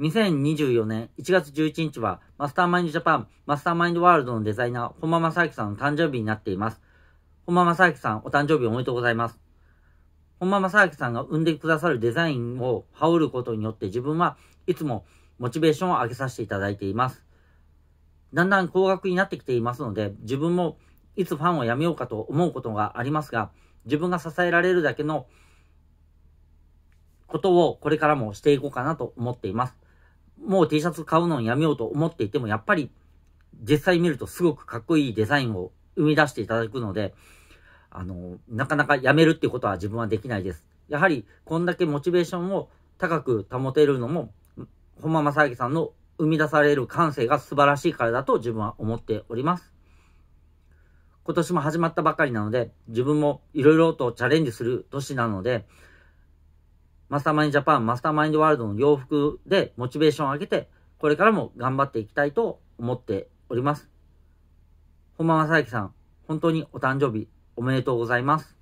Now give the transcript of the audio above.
2024年1月11日は、マスターマインドジャパン、マスターマインドワールドのデザイナー、本間正明さんの誕生日になっています。本間正明さん、お誕生日おめでとうございます。本間正明さんが生んでくださるデザインを羽織ることによって自分はいつもモチベーションを上げさせていただいています。だんだん高額になってきていますので、自分もいつファンをやめようかと思うことがありますが、自分が支えられるだけのことをこれからもしていこうかなと思っています。もう T シャツ買うのをやめようと思っていても、やっぱり実際見るとすごくかっこいいデザインを生み出していただくので、あの、なかなかやめるっていうことは自分はできないです。やはり、こんだけモチベーションを高く保てるのも、本間正明さんの生み出される感性が素晴らしいからだと自分は思っております。今年も始まったばかりなので、自分もいろいろとチャレンジする年なので、マスターマインジャパン、マスターマインドワールドの洋服でモチベーションを上げて、これからも頑張っていきたいと思っております。本間正幸さん、本当にお誕生日おめでとうございます。